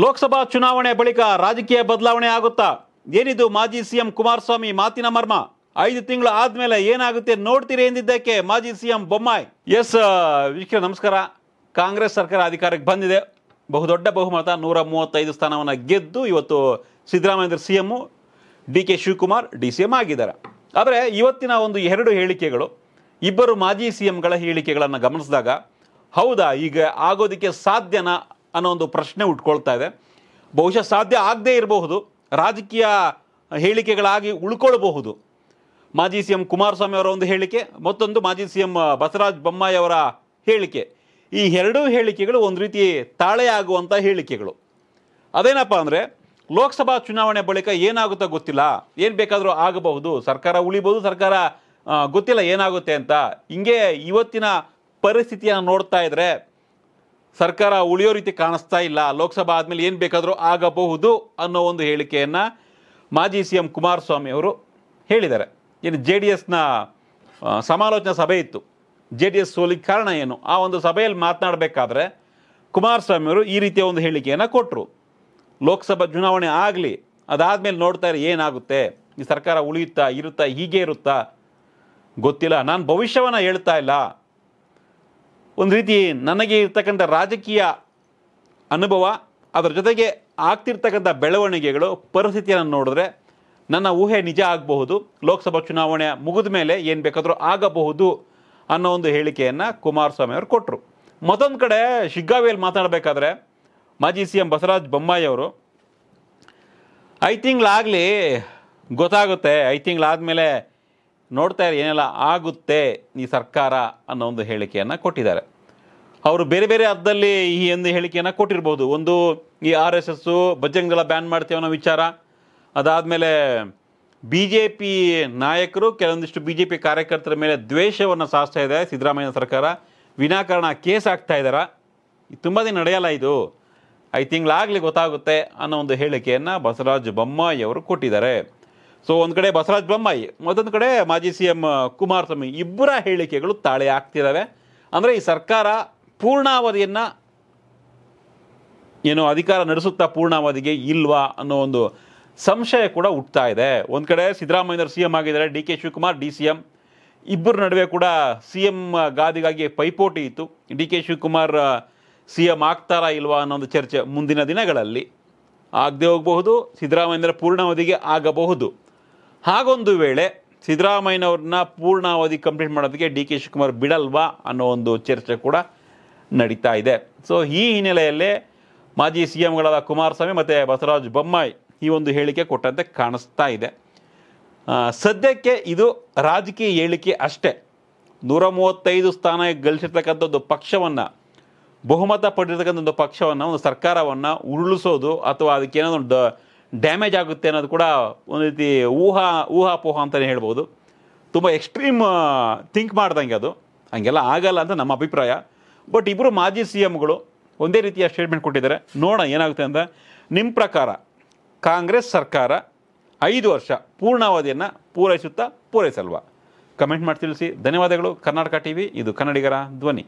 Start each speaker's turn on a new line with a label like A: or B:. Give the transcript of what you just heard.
A: ಲೋಕಸಭಾ ಚುನಾವಣೆ ಬಳಿಕ ರಾಜಕೀಯ ಬದಲಾವಣೆ ಆಗುತ್ತಾ ಏನಿದು ಮಾಜಿ ಸಿಎಂ ಕುಮಾರಸ್ವಾಮಿ ಮಾತಿನ ಮರ್ಮ ಐದು ತಿಂಗಳು ಆದ್ಮೇಲೆ ಏನಾಗುತ್ತೆ ನೋಡ್ತೀರಿ ಎಂದಿದ್ದಕ್ಕೆ ಮಾಜಿ ಸಿಎಂ ಬೊಮ್ಮಾಯಿ ಎಸ್ ವೀಕ್ಷಕರ ನಮಸ್ಕಾರ ಕಾಂಗ್ರೆಸ್ ಸರ್ಕಾರ ಅಧಿಕಾರಕ್ಕೆ ಬಂದಿದೆ ಬಹುದೊಡ್ಡ ಬಹುಮತ ನೂರ ಮೂವತ್ತೈದು ಸ್ಥಾನವನ್ನು ಗೆದ್ದು ಇವತ್ತು Siddaramaiah C M D K Shivakumar D C M ಆಗಿದ್ದಾರೆ ಆದರೆ ಇವತ್ತಿನ ಒಂದು ಎರಡು ಹೇಳಿಕೆಗಳು ಇಬ್ಬರು ಮಾಜಿ ಸಿ ಎಂಗಳ ಹೇಳಿಕೆಗಳನ್ನು ಗಮನಿಸಿದಾಗ ಹೌದಾ ಈಗ ಆಗೋದಕ್ಕೆ ಸಾಧ್ಯನಾ ಅನ್ನೋ ಒಂದು ಪ್ರಶ್ನೆ ಉಟ್ಕೊಳ್ತಾ ಇದೆ ಬಹುಶಃ ಸಾಧ್ಯ ಆಗದೇ ಇರಬಹುದು ರಾಜಕೀಯ ಹೇಳಿಕೆಗಳಾಗಿ ಉಳ್ಕೊಳ್ಬಹುದು ಮಾಜಿ ಸಿ ಎಂ ಕುಮಾರಸ್ವಾಮಿ ಅವರ ಒಂದು ಹೇಳಿಕೆ ಮತ್ತೊಂದು ಮಾಜಿ ಸಿ ಎಂ ಬಸವರಾಜ ಬೊಮ್ಮಾಯಿ ಅವರ ಹೇಳಿಕೆ ಈ ಎರಡೂ ಹೇಳಿಕೆಗಳು ಒಂದು ರೀತಿ ಆಗುವಂಥ ಹೇಳಿಕೆಗಳು ಅದೇನಪ್ಪ ಅಂದರೆ ಲೋಕಸಭಾ ಚುನಾವಣೆ ಬಳಿಕ ಏನಾಗುತ್ತೋ ಗೊತ್ತಿಲ್ಲ ಏನು ಬೇಕಾದರೂ ಆಗಬಹುದು ಸರ್ಕಾರ ಉಳಿಬೋದು ಸರ್ಕಾರ ಗೊತ್ತಿಲ್ಲ ಏನಾಗುತ್ತೆ ಅಂತ ಹಿಂಗೆ ಇವತ್ತಿನ ಪರಿಸ್ಥಿತಿಯನ್ನು ನೋಡ್ತಾ ಇದ್ರೆ ಸರ್ಕಾರ ಉಳಿಯೋ ರೀತಿ ಕಾಣಿಸ್ತಾ ಇಲ್ಲ ಲೋಕಸಭಾ ಆದಮೇಲೆ ಏನು ಬೇಕಾದರೂ ಆಗಬಹುದು ಅನ್ನೋ ಒಂದು ಹೇಳಿಕೆಯನ್ನು ಮಾಜಿ ಸಿ ಎಂ ಕುಮಾರಸ್ವಾಮಿ ಅವರು ಹೇಳಿದ್ದಾರೆ ಏನು ಜೆ ಡಿ ಎಸ್ನ ಸಮಾಲೋಚನಾ ಸಭೆ ಇತ್ತು ಜೆ ಡಿ ಎಸ್ ಸೋಲಿಗೆ ಕಾರಣ ಏನು ಆ ಒಂದು ಸಭೆಯಲ್ಲಿ ಮಾತನಾಡಬೇಕಾದ್ರೆ ಕುಮಾರಸ್ವಾಮಿ ಅವರು ಈ ರೀತಿಯ ಒಂದು ಹೇಳಿಕೆಯನ್ನು ಕೊಟ್ಟರು ಲೋಕಸಭಾ ಚುನಾವಣೆ ಆಗಲಿ ಅದಾದಮೇಲೆ ನೋಡ್ತಾ ಇರೋ ಏನಾಗುತ್ತೆ ಈ ಸರ್ಕಾರ ಉಳಿಯುತ್ತಾ ಇರುತ್ತಾ ಹೀಗೆ ಇರುತ್ತಾ ಗೊತ್ತಿಲ್ಲ ನಾನು ಭವಿಷ್ಯವನ್ನು ಹೇಳ್ತಾ ಇಲ್ಲ ಒಂದು ರೀತಿ ನನಗೆ ಇರ್ತಕ್ಕಂಥ ರಾಜಕೀಯ ಅನುಭವ ಅದರ ಜೊತೆಗೆ ಆಗ್ತಿರ್ತಕ್ಕಂಥ ಬೆಳವಣಿಗೆಗಳು ಪರಿಸ್ಥಿತಿಯನ್ನು ನೋಡಿದ್ರೆ ನನ್ನ ಊಹೆ ನಿಜ ಆಗಬಹುದು ಲೋಕಸಭಾ ಚುನಾವಣೆ ಮುಗಿದ ಮೇಲೆ ಏನು ಬೇಕಾದರೂ ಆಗಬಹುದು ಅನ್ನೋ ಒಂದು ಹೇಳಿಕೆಯನ್ನು ಕುಮಾರಸ್ವಾಮಿ ಅವರು ಕೊಟ್ಟರು ಮತ್ತೊಂದು ಕಡೆ ಶಿಗ್ಗಾವಿಯಲ್ಲಿ ಮಾತಾಡಬೇಕಾದ್ರೆ ಮಾಜಿ ಸಿ ಎಂ ಬಸವರಾಜ್ ಬೊಮ್ಮಾಯಿ ಅವರು ಐ ತಿಂಗಳಾಗಲಿ ಗೊತ್ತಾಗುತ್ತೆ ಐ ತಿಂಗಳಾದಮೇಲೆ ನೋಡ್ತಾ ಇರೋ ಏನೆಲ್ಲ ಆಗುತ್ತೆ ಈ ಸರ್ಕಾರ ಅನ್ನೋ ಒಂದು ಹೇಳಿಕೆಯನ್ನು ಕೊಟ್ಟಿದ್ದಾರೆ ಅವರು ಬೇರೆ ಬೇರೆ ಅರ್ಥದಲ್ಲಿ ಈ ಒಂದು ಹೇಳಿಕೆಯನ್ನು ಕೊಟ್ಟಿರ್ಬೋದು ಒಂದು ಈ ಆರ್ ಎಸ್ ಎಸ್ಸು ಬಜ್ಜಂಗಲ ಬ್ಯಾನ್ ಮಾಡ್ತೇವೆ ಅನ್ನೋ ವಿಚಾರ ಅದಾದಮೇಲೆ ಬಿ ಜೆ ಪಿ ನಾಯಕರು ಕೆಲವೊಂದಿಷ್ಟು ಬಿ ಜೆ ಪಿ ಕಾರ್ಯಕರ್ತರ ಮೇಲೆ ದ್ವೇಷವನ್ನು ಸಾರಿಸ್ತಾ ಇದೆ ಸಿದ್ದರಾಮಯ್ಯ ಸರ್ಕಾರ ವಿನಾಕಾರಣ ಕೇಸ್ ಆಗ್ತಾ ಇದ್ದಾರ ತುಂಬ ದಿನ ನಡೆಯಲ್ಲ ಇದು ಐದು ತಿಂಗಳಾಗಲಿ ಗೊತ್ತಾಗುತ್ತೆ ಅನ್ನೋ ಒಂದು ಹೇಳಿಕೆಯನ್ನು ಬಸವರಾಜ ಬೊಮ್ಮಾಯಿ ಅವರು ಕೊಟ್ಟಿದ್ದಾರೆ ಸೊ ಒಂದು ಕಡೆ ಬಸವರಾಜ ಬೊಮ್ಮಾಯಿ ಮತ್ತೊಂದು ಕಡೆ ಮಾಜಿ ಸಿ ಎಂ ಕುಮಾರಸ್ವಾಮಿ ಇಬ್ಬರ ಹೇಳಿಕೆಗಳು ತಾಳೆ ಆಗ್ತಿದ್ದಾವೆ ಅಂದರೆ ಈ ಸರ್ಕಾರ ಪೂರ್ಣಾವಧಿಯನ್ನು ಏನು ಅಧಿಕಾರ ನಡೆಸುತ್ತಾ ಪೂರ್ಣಾವಧಿಗೆ ಇಲ್ವಾ ಅನ್ನೋ ಒಂದು ಸಂಶಯ ಕೂಡ ಹುಟ್ತಾ ಇದೆ ಒಂದು ಕಡೆ ಸಿದ್ದರಾಮಯ್ಯವ್ರು ಸಿ ಎಂ ಆಗಿದ್ದಾರೆ D K Shivakumar D C M ಇಬ್ಬರ ನಡುವೆ ಕೂಡ ಸಿ ಎಂ ಗಾದಿಗಾಗಿ ಪೈಪೋಟಿ ಇತ್ತು D K Shivakumar C M ಆಗ್ತಾರಾ ಇಲ್ವಾ ಅನ್ನೋ ಒಂದು ಚರ್ಚೆ ಮುಂದಿನ ದಿನಗಳಲ್ಲಿ ಆಗದೆ ಹೋಗಬಹುದು ಸಿದ್ದರಾಮಯ್ಯರ ಪೂರ್ಣಾವಧಿಗೆ ಆಗಬಹುದು ಹಾಗೊಂದು ವೇಳೆ ಸಿದ್ದರಾಮಯ್ಯನವ್ರನ್ನ ಪೂರ್ಣಾವಧಿ ಕಂಪ್ಲೀಟ್ ಮಾಡೋದಕ್ಕೆ ಡಿ ಕೆ ಶಿವಕುಮಾರ್ ಬಿಡಲ್ವಾ ಅನ್ನೋ ಒಂದು ಚರ್ಚೆ ಕೂಡ ನಡೀತಾ ಇದೆ ಸೊ ಈ ಹಿನ್ನೆಲೆಯಲ್ಲಿ ಮಾಜಿ ಸಿ ಎಂಗಳಾದ ಕುಮಾರಸ್ವಾಮಿ ಮತ್ತು ಬಸವರಾಜ ಬೊಮ್ಮಾಯಿ ಈ ಒಂದು ಹೇಳಿಕೆ ಕೊಟ್ಟಂತೆ ಕಾಣಿಸ್ತಾ ಇದೆ ಸದ್ಯಕ್ಕೆ ಇದು ರಾಜಕೀಯ ಹೇಳಿಕೆ ಅಷ್ಟೇ ನೂರ ಮೂವತ್ತೈದು ಸ್ಥಾನ ಗಳಿಸಿರ್ತಕ್ಕಂಥ ಒಂದು ಪಕ್ಷವನ್ನು ಬಹುಮತ ಪಡೆದಿರ್ತಕ್ಕಂಥ ಒಂದು ಪಕ್ಷವನ್ನು ಒಂದು ಸರ್ಕಾರವನ್ನು ಉರುಳಿಸೋದು ಅಥವಾ ಅದಕ್ಕೇನಾದ್ರು ಒಂದು ಡ್ಯಾಮೇಜ್ ಆಗುತ್ತೆ ಅನ್ನೋದು ಕೂಡ ಒಂದು ರೀತಿ ಊಹಾ ಊಹಾಪೋಹ ಅಂತಲೇ ಹೇಳ್ಬೋದು ತುಂಬ ಎಕ್ಸ್ಟ್ರೀಮ್ ಥಿಂಕ್ ಮಾಡ್ದಂಗೆ ಅದು ಹಂಗೆಲ್ಲ ಆಗಲ್ಲ ಅಂತ ನಮ್ಮ ಅಭಿಪ್ರಾಯ ಬಟ್ ಇಬ್ಬರು ಮಾಜಿ ಸಿ ಎಮ್ಗಳು ಒಂದೇ ರೀತಿಯ ಸ್ಟೇಟ್ಮೆಂಟ್ ಕೊಟ್ಟಿದ್ದಾರೆ ನೋಡೋಣ ಏನಾಗುತ್ತೆ ಅಂತ ನಿಮ್ಮ ಪ್ರಕಾರ ಕಾಂಗ್ರೆಸ್ ಸರ್ಕಾರ ಐದು ವರ್ಷ ಪೂರ್ಣಾವಧಿಯನ್ನು ಪೂರೈಸುತ್ತಾ ಪೂರೈಸಲ್ವಾ ಕಮೆಂಟ್ ಮಾಡಿ ತಿಳಿಸಿ ಧನ್ಯವಾದಗಳು ಕರ್ನಾಟಕ ಟಿ ವಿ ಇದು ಕನ್ನಡಿಗರ ಧ್ವನಿ